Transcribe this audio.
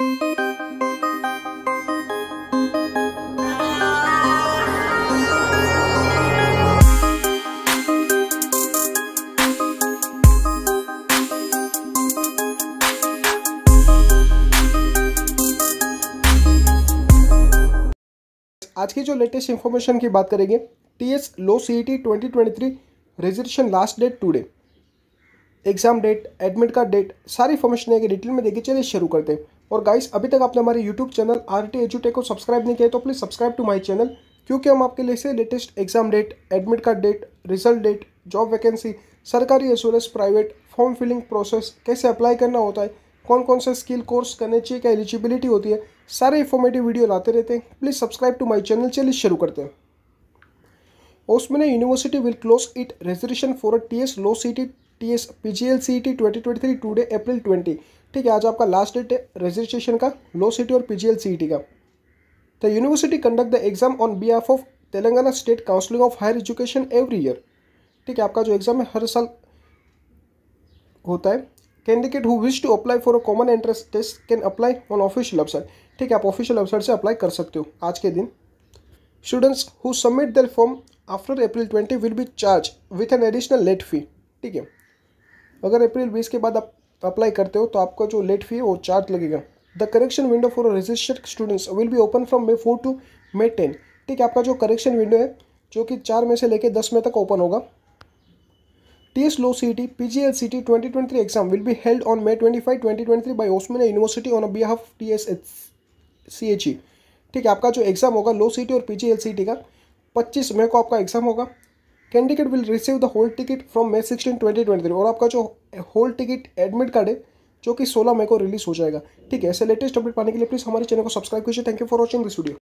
आज की जो लेटेस्ट इन्फॉर्मेशन की बात करेंगे T S law C T twenty twenty three registration last date today exam date admit card date सारी इन्फॉर्मेशन है कि डिटेल में देखिए चलिए शुरू करते हैं और गाइस अभी तक आपने हमारे यूट्यूब चैनल आर टी एजुटेक को सब्सक्राइब नहीं किया तो please subscribe to my channel क्योंकि हम आपके लिए से latest exam date admit card date result date job vacancy सरकारी assurance private form filling process कैसे अप्लाई करना होता है कौन कौन सा स्किल कोर्स करने चाहिए क्या एलिजिबिलिटी होती है सारे इन्फॉर्मेटिव वीडियो लाते रहते हैं please subscribe to my channel चलिए शुरू करते हैं Osmania university will close it resolution for T S law C T T S P G L C T twenty twenty three today April twenty ठीक है आज आपका लास्ट डेट है registration का लो सिटी और पीजीएल जी e का the university conduct the exam on be of Telangana state counselling of higher education every year ठीक है आपका जो एग्ज़ाम है हर साल होता है candidate who wish to apply for a common entrance test can apply on official website ठीक है आप ऑफिशियल वेबसाइट से अप्लाई कर सकते हो आज के दिन students who submit their form after April twenty will be charge with an additional late fee ठीक है अगर अप्रैल बीस के बाद आप तो अप्लाई करते हो तो आपका जो लेट फी है वो चार्ज लगेगा the correction window for registered students will be open from May four to May ten ठीक है आपका जो करेक्शन विंडो है जो कि चार में से लेकर दस मई तक ओपन होगा T S law C T P G L C T twenty twenty three exam will be held on May twenty five twenty twenty three by Osmania university on behalf T S C H E ई ठीक है आपका जो exam होगा law C T और P G L C T का पच्चीस मई को आपका एग्ज़ाम होगा candidate will receive the hall ticket from may sixteen twenty twenty और आपका जो होल टिकट एडमिट कार्ड है जो कि सोलह मई को रिलीज हो जाएगा ठीक है ऐसे लेटेस्ट अपडेट पाने के लिए प्लीज़ हमारे चैनल को सब्सक्राइब कीजिए thank you for watching this video